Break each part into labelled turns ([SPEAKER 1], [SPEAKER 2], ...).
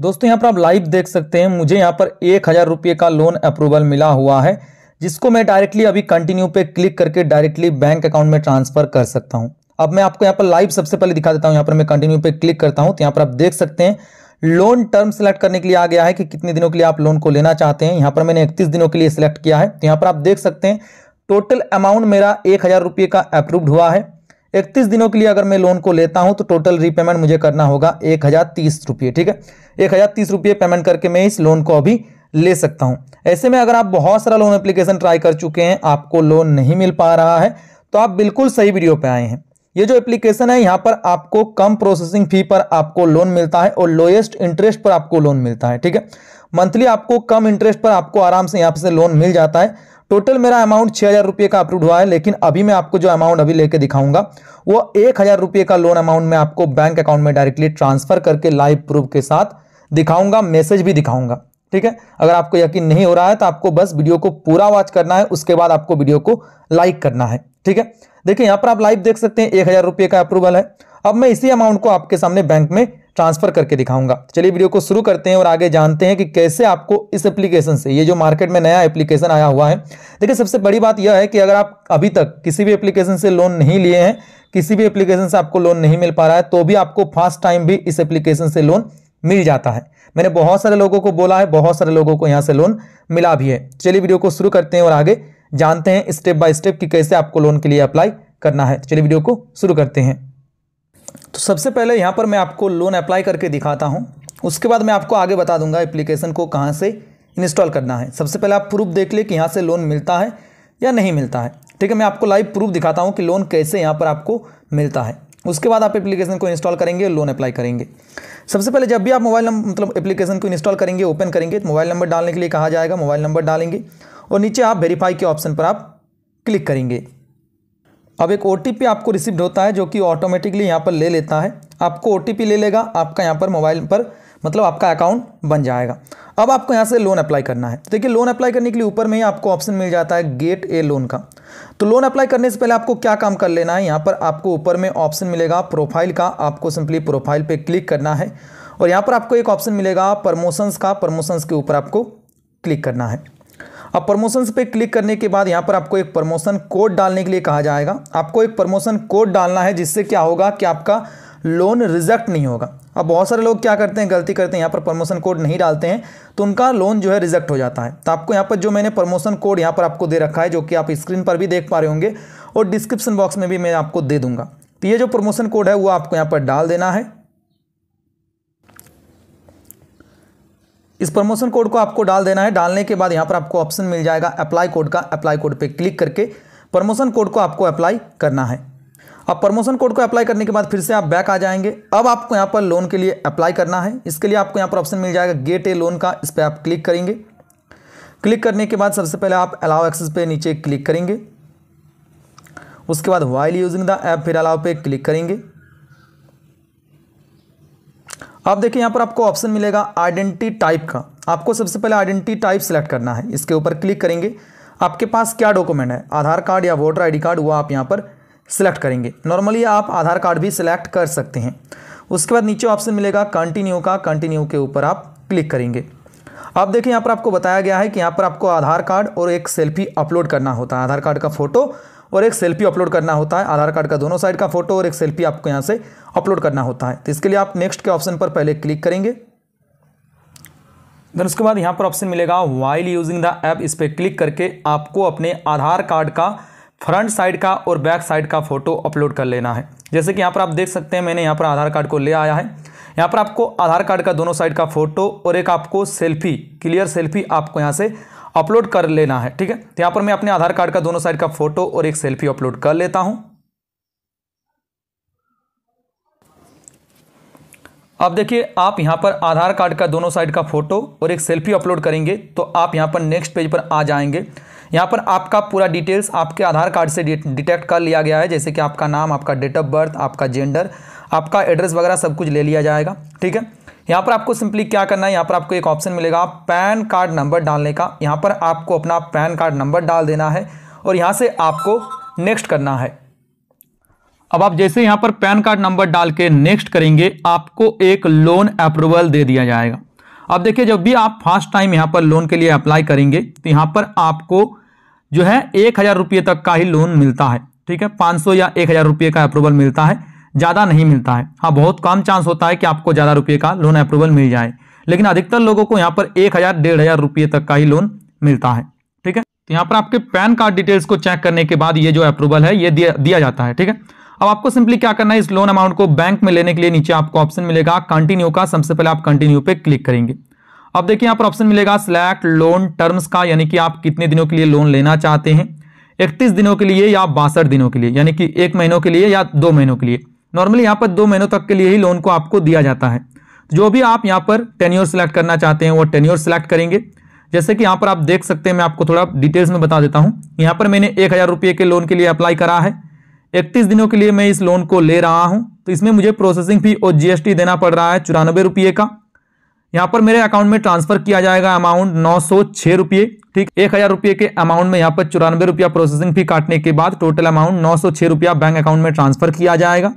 [SPEAKER 1] दोस्तों यहाँ पर आप लाइव देख सकते हैं मुझे यहाँ पर एक हज़ार रुपये का लोन अप्रूवल मिला हुआ है जिसको मैं डायरेक्टली अभी कंटिन्यू पे क्लिक करके डायरेक्टली बैंक अकाउंट में ट्रांसफर कर सकता हूँ अब मैं आपको यहाँ पर लाइव सबसे पहले दिखा देता हूँ यहाँ पर मैं कंटिन्यू पे क्लिक करता हूँ तो यहाँ पर आप देख सकते हैं लोन टर्म सेलेक्ट करने के लिए आ गया है कि कितने दिनों के लिए आप लोन को लेना चाहते हैं यहाँ पर मैंने इकतीस दिनों के लिए सिलेक्ट किया है तो यहाँ पर आप देख सकते हैं टोटल अमाउंट मेरा एक हज़ार रुपये का अप्रूव्ड हुआ है इकतीस दिनों के लिए अगर मैं लोन को लेता हूँ तो टोटल रीपेमेंट मुझे करना होगा एक हज़ार तीस ठीक है एक हज़ार तीस रुपये पेमेंट करके मैं इस लोन को अभी ले सकता हूं ऐसे में अगर आप बहुत सारा लोन एप्लीकेशन ट्राई कर चुके हैं आपको लोन नहीं मिल पा रहा है तो आप बिल्कुल सही वीडियो पे आए हैं ये जो एप्लीकेशन है यहाँ पर आपको कम प्रोसेसिंग फी पर आपको लोन मिलता है और लोएस्ट इंटरेस्ट पर आपको लोन मिलता है ठीक है मंथली आपको कम इंटरेस्ट पर आपको आराम से यहाँ से लोन मिल जाता है टोटल मेरा अमाउंट छः हज़ार रुपये का अप्रूव हुआ है लेकिन अभी मैं आपको जो अमाउंट अभी लेके दिखाऊंगा वो एक हज़ार रुपये का लोन अमाउंट मैं आपको बैंक अकाउंट में डायरेक्टली ट्रांसफर करके लाइव प्रूफ के साथ दिखाऊंगा मैसेज भी दिखाऊंगा ठीक है अगर आपको यकीन नहीं हो रहा है तो आपको बस वीडियो को पूरा वॉच करना है उसके बाद आपको वीडियो को लाइक करना है ठीक है देखिए यहां पर आप लाइव देख सकते हैं एक हज़ार रुपये का अप्रूवल है अब मैं इसी अमाउंट को आपके सामने बैंक में ट्रांसफर करके दिखाऊंगा चलिए वीडियो को शुरू करते हैं और आगे जानते हैं कि कैसे आपको इस एप्लीकेशन से ये जो मार्केट में नया एप्लीकेशन आया हुआ है देखिए सबसे बड़ी बात यह है कि अगर आप अभी तक किसी भी एप्लीकेशन से लोन नहीं लिए हैं किसी भी एप्लीकेशन से आपको लोन नहीं मिल पा रहा है तो भी आपको फर्स्ट टाइम भी इस एप्लीकेशन से लोन मिल जाता है मैंने बहुत सारे लोगों को बोला है बहुत सारे लोगों को यहाँ से लोन मिला भी है चलिए वीडियो को शुरू करते हैं और आगे जानते हैं स्टेप बाय स्टेप कि कैसे आपको लोन के लिए अप्लाई करना है चलिए वीडियो को शुरू करते हैं तो सबसे पहले यहाँ पर मैं आपको लोन अप्लाई करके दिखाता हूँ उसके बाद मैं आपको आगे बता दूंगा एप्लीकेशन को कहाँ से इंस्टॉल करना है सबसे पहले आप प्रूफ देख ले कि यहाँ से लोन मिलता है या नहीं मिलता है ठीक है मैं आपको लाइव प्रूफ दिखाता हूँ कि लोन कैसे यहाँ पर आपको मिलता है उसके बाद आप एप्लीकेशन को इंस्टॉल करेंगे लोन अप्लाई करेंगे सबसे पहले जब भी आप मोबाइल नंबर मतलब एप्लीकेशन को इंस्टॉल करेंगे ओपन करेंगे तो मोबाइल नंबर डालने के लिए कहा जाएगा मोबाइल नंबर डालेंगे और नीचे आप वेरीफाई के ऑप्शन पर आप क्लिक करेंगे अब एक ओ आपको रिसिप्ट होता है जो कि ऑटोमेटिकली यहाँ पर ले लेता है आपको ओ ले लेगा आपका यहाँ पर मोबाइल पर मतलब आपका अकाउंट बन जाएगा अब आपको यहाँ से लोन अप्लाई करना है तो देखिए लोन अप्लाई करने के लिए ऊपर में ही आपको ऑप्शन मिल जाता है गेट ए लोन का तो लोन अप्लाई करने से पहले आपको क्या काम कर लेना है यहाँ पर आपको ऊपर में ऑप्शन मिलेगा प्रोफाइल का आपको सिंपली प्रोफाइल पर क्लिक करना है और यहाँ पर आपको एक ऑप्शन मिलेगा प्रमोशंस का प्रमोशंस के ऊपर आपको क्लिक करना है अब प्रमोशंस पे क्लिक करने के बाद यहाँ पर आपको एक प्रमोशन कोड डालने के लिए कहा जाएगा आपको एक प्रमोशन कोड डालना है जिससे क्या होगा कि आपका लोन रिजेक्ट नहीं होगा अब बहुत सारे लोग क्या करते हैं गलती करते हैं यहाँ पर प्रमोशन कोड नहीं डालते हैं तो उनका लोन जो है रिजेक्ट हो जाता है तो आपको यहाँ पर जो मैंने प्रमोशन कोड यहाँ पर आपको दे रखा है जो कि आप स्क्रीन पर भी देख पा रहे होंगे और डिस्क्रिप्शन बॉक्स में भी मैं आपको दे दूंगा तो ये जो प्रमोशन कोड है वो आपको यहाँ पर डाल देना है इस प्रमोशन कोड को आपको डाल देना है डालने के बाद यहाँ पर आपको ऑप्शन मिल जाएगा अप्लाई कोड का अप्लाई कोड पर क्लिक करके प्रमोशन कोड को आपको अप्लाई करना है अब प्रमोशन कोड को अप्लाई करने के बाद फिर से आप बैक आ जाएंगे अब आपको यहाँ पर लोन के लिए अप्लाई करना है इसके लिए आपको यहाँ पर ऑप्शन मिल जाएगा गेट ए लोन का इस पर आप क्लिक करेंगे क्लिक करने के बाद सबसे पहले आप अलाउ एक्सेस पे नीचे क्लिक करेंगे उसके बाद वाइल यूजिंग द ऐप फिर अलाउ पे क्लिक करेंगे आप देखिए यहाँ पर आपको ऑप्शन मिलेगा आइडेंटिटी टाइप का आपको सबसे पहले आइडेंटिटी टाइप सेलेक्ट करना है इसके ऊपर क्लिक करेंगे आपके पास क्या डॉक्यूमेंट है आधार कार्ड या वोटर आईडी कार्ड हुआ आप यहाँ पर सिलेक्ट करेंगे नॉर्मली आप आधार कार्ड भी सिलेक्ट कर सकते हैं उसके बाद नीचे ऑप्शन मिलेगा कंटिन्यू का कंटिन्यू के ऊपर आप क्लिक करेंगे अब देखिए यहाँ पर आपको बताया गया है कि यहाँ पर आपको आधार कार्ड और एक सेल्फी अपलोड करना होता है आधार कार्ड का फोटो और एक सेल्फी अपलोड करना होता है आधार कार्ड का दोनों साइड का फोटो और एक सेल्फी आपको यहाँ से अपलोड करना होता है तो इसके लिए आप नेक्स्ट के ऑप्शन पर पहले क्लिक करेंगे दर उसके बाद यहाँ पर ऑप्शन मिलेगा वाइल यूजिंग द ऐप इस पर क्लिक करके आपको अपने आधार कार्ड का फ्रंट साइड का और बैक साइड का फोटो अपलोड कर लेना है जैसे कि यहाँ पर आप देख सकते हैं मैंने यहाँ पर आधार कार्ड को ले आया है यहाँ पर आपको आधार कार्ड का दोनों साइड का फोटो और एक आपको सेल्फी क्लियर सेल्फी आपको यहाँ से अपलोड कर लेना है ठीक है तो यहाँ पर मैं अपने आधार कार्ड का दोनों साइड का फोटो और एक सेल्फी अपलोड कर लेता हूँ अब देखिए आप यहाँ पर आधार कार्ड का दोनों साइड का फोटो और एक सेल्फी अपलोड करेंगे तो आप यहाँ पर नेक्स्ट पेज पर आ जाएंगे यहाँ पर आपका पूरा डिटेल्स आपके आधार कार्ड से डिटेक्ट कर लिया गया है जैसे कि आपका नाम आपका डेट ऑफ बर्थ आपका जेंडर आपका एड्रेस वगैरह सब कुछ ले लिया जाएगा ठीक है यहाँ पर आपको सिंपली क्या करना है यहाँ पर आपको एक ऑप्शन मिलेगा पैन कार्ड नंबर डालने का यहाँ पर आपको अपना पैन कार्ड नंबर डाल देना है और यहाँ से आपको नेक्स्ट करना है अब आप जैसे यहाँ पर पैन कार्ड नंबर डाल के नेक्स्ट करेंगे आपको एक लोन अप्रूवल दे दिया जाएगा अब देखिए जब भी आप फर्स्ट टाइम यहाँ पर लोन के लिए अप्लाई करेंगे तो यहाँ पर आपको जो है एक हज़ार रुपये तक का ही लोन मिलता है ठीक है पाँच सौ या एक हज़ार रुपये का अप्रूवल मिलता है ज़्यादा नहीं मिलता है हाँ बहुत कम चांस होता है कि आपको ज़्यादा रुपये का लोन अप्रूवल मिल जाए लेकिन अधिकतर लोगों को यहाँ पर एक हज़ार डेढ़ हज़ार रुपये तक का ही लोन मिलता है ठीक है तो यहाँ पर आपके पैन कार्ड डिटेल्स को चेक करने के बाद ये जो अप्रूवल है ये दिया दिया जाता है ठीक है अब आपको सिंपली क्या करना है इस लोन अमाउंट को बैंक में लेने के लिए नीचे आपको ऑप्शन मिलेगा कंटिन्यू का सबसे पहले आप कंटिन्यू पे क्लिक करेंगे अब देखिए यहाँ पर ऑप्शन मिलेगा सिलेक्ट लोन टर्म्स का यानी कि आप कितने दिनों के लिए लोन लेना चाहते हैं इकतीस दिनों के लिए या बासठ दिनों के लिए यानी कि एक महीनों के लिए या दो महीनों के लिए नॉर्मली यहाँ पर दो महीनों तक के लिए ही लोन को आपको दिया जाता है जो भी आप यहाँ पर टेन्योर सेलेक्ट करना चाहते हैं वो टेन्योर सिलेक्ट करेंगे जैसे कि यहाँ पर आप देख सकते हैं मैं आपको थोड़ा डिटेल्स में बता देता हूँ यहाँ पर मैंने एक हज़ार रुपये के लोन के लिए अप्लाई करा है इकतीस दिनों के लिए मैं इस लोन को ले रहा हूं तो इसमें मुझे प्रोसेसिंग फी और जीएसटी देना पड़ रहा है चौरानबे रुपये का यहाँ पर मेरे अकाउंट में ट्रांसफर किया जाएगा अमाउंट नौ सौ छः रुपये ठीक एक हज़ार रुपये के अमाउंट में यहाँ पर चौरानबे रुपया प्रोसेसिंग फी काटने के बाद टोटल अमाउंट नौ सौ छः रुपया बैंक अकाउंट में ट्रांसफर किया जाएगा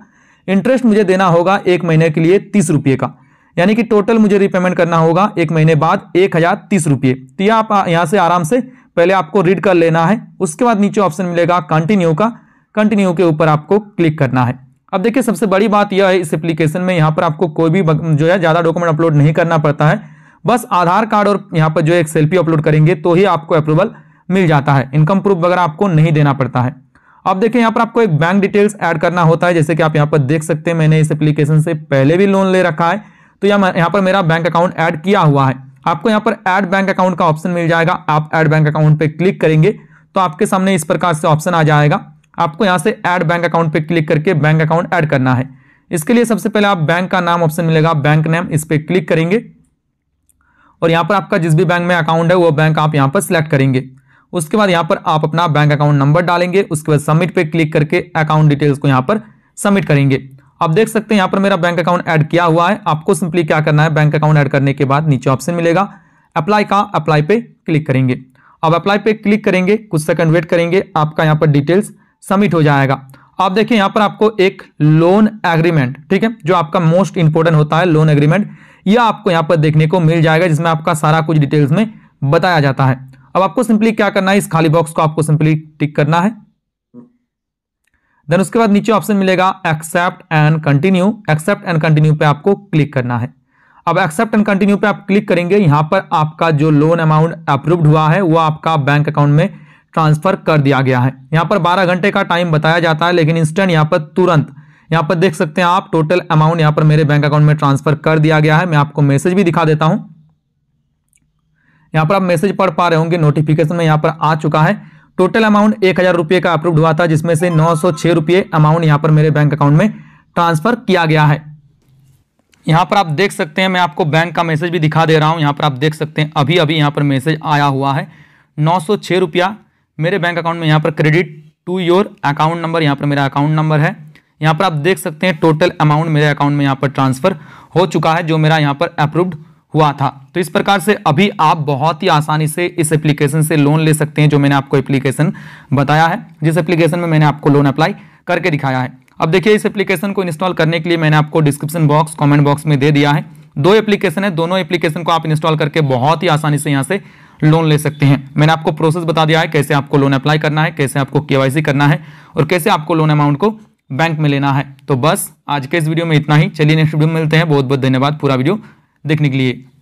[SPEAKER 1] इंटरेस्ट मुझे देना होगा एक महीने के लिए तीस रुपये का यानी कि टोटल मुझे रिपेमेंट करना होगा एक महीने बाद एक हज़ार तीस रुपये तो यह आप यहाँ से आराम से पहले आपको रीड कर लेना है उसके बाद नीचे ऑप्शन मिलेगा कंटिन्यू का कंटिन्यू के ऊपर आपको क्लिक करना है अब देखिए सबसे बड़ी बात यह है इस एप्लीकेशन में यहाँ पर आपको कोई भी जो है ज़्यादा डॉक्यूमेंट अपलोड नहीं करना पड़ता है बस आधार कार्ड और यहाँ पर जो है एक सेल्फी अपलोड करेंगे तो ही आपको अप्रूवल मिल जाता है इनकम प्रूफ वगैरह आपको नहीं देना पड़ता है अब देखिए यहाँ पर आपको एक बैंक डिटेल्स ऐड करना होता है जैसे कि आप यहाँ पर देख सकते हैं मैंने इस एप्लीकेशन से पहले भी लोन ले रखा है तो यहाँ पर मेरा बैंक अकाउंट ऐड किया हुआ है आपको यहाँ पर ऐड बैंक अकाउंट का ऑप्शन मिल जाएगा आप ऐड बैंक अकाउंट पर क्लिक करेंगे तो आपके सामने इस प्रकार से ऑप्शन आ जाएगा आपको यहाँ से ऐड बैंक अकाउंट पे क्लिक करके बैंक अकाउंट ऐड करना है इसके लिए सबसे पहले आप बैंक का नाम ऑप्शन मिलेगा बैंक नेम इस पर क्लिक करेंगे और यहाँ पर आपका जिस भी बैंक में अकाउंट है वो बैंक आप यहाँ पर सिलेक्ट करेंगे उसके बाद यहाँ पर आप अपना बैंक अकाउंट नंबर डालेंगे उसके बाद सबमिट पे क्लिक करके अकाउंट डिटेल्स को यहाँ पर सबमिट करेंगे आप देख सकते हैं यहाँ पर मेरा बैंक अकाउंट ऐड किया हुआ है आपको सिंपली क्या करना है बैंक अकाउंट ऐड करने के बाद नीचे ऑप्शन मिलेगा अप्लाई का अप्लाई पे क्लिक करेंगे अब अप्लाई पे क्लिक करेंगे कुछ सेकंड वेट करेंगे आपका यहाँ पर डिटेल्स सबमिट हो जाएगा आप देखिए यहां पर आपको एक लोन एग्रीमेंट ठीक है जो आपका मोस्ट इंपोर्टेंट होता है लोन एग्रीमेंट यह आपको यहां पर देखने को मिल जाएगा जिसमें आपका सारा कुछ डिटेल्स में बताया जाता है अब आपको सिंपली क्या करना है इस खाली बॉक्स को आपको सिंपली टिक करना है देन उसके बाद नीचे ऑप्शन मिलेगा accept and continue accept and continue पे आपको क्लिक करना है अब एक्सेप्ट एंड कंटिन्यू पे आप क्लिक करेंगे यहां पर आपका जो लोन अमाउंट अप्रूव्ड हुआ है वो आपका बैंक अकाउंट में ट्रांसफर कर दिया गया है यहाँ पर 12 घंटे का टाइम बताया जाता है लेकिन इंस्टेंट यहाँ पर तुरंत यहाँ पर देख सकते हैं आप टोटल अमाउंट यहाँ पर मेरे बैंक अकाउंट में ट्रांसफर कर दिया गया है मैं आपको मैसेज भी दिखा देता हूँ यहाँ पर आप मैसेज पढ़ पा रहे होंगे नोटिफिकेशन में यहाँ पर आ चुका है टोटल अमाउंट एक हज़ार रुपये का अप्रूव हुआ था जिसमें से नौ सौ छः रुपये अमाउंट यहाँ पर मेरे बैंक अकाउंट में ट्रांसफ़र किया गया है यहाँ पर आप देख सकते हैं मैं आपको बैंक का मैसेज भी दिखा दे रहा हूँ यहाँ पर आप देख सकते हैं अभी अभी यहाँ पर मैसेज आया हुआ है नौ सौ छः रुपया मेरे बैंक अकाउंट में यहाँ पर credit to your account number यहाँ पर मेरा अकाउंट नंबर है यहाँ पर आप देख सकते हैं टोटल अमाउंट मेरे अकाउंट में यहाँ पर ट्रांसफर हो चुका है जो मेरा यहाँ पर अप्रूव्ड हुआ था तो इस प्रकार से अभी आप बहुत ही आसानी से इस एप्लीकेशन से लोन ले सकते हैं जो मैंने आपको एप्लीकेशन बताया है जिस एप्लीकेशन में मैंने आपको लोन अप्लाई करके दिखाया है अब देखिए इस एप्लीकेशन को इंस्टॉल करने के लिए मैंने आपको डिस्क्रिप्शन बॉक्स कमेंट बॉक्स में दे दिया है दो एप्लीकेशन है दोनों एप्लीकेशन को आप इंस्टॉल करके बहुत ही आसानी से यहाँ से लोन ले सकते हैं मैंने आपको प्रोसेस बता दिया है कैसे आपको लोन अप्लाई करना है कैसे आपको केवाईसी करना है और कैसे आपको लोन अमाउंट को बैंक में लेना है तो बस आज के इस वीडियो में इतना ही चलिए नेक्स्ट वीडियो में मिलते हैं बहुत बहुत धन्यवाद पूरा वीडियो देखने के लिए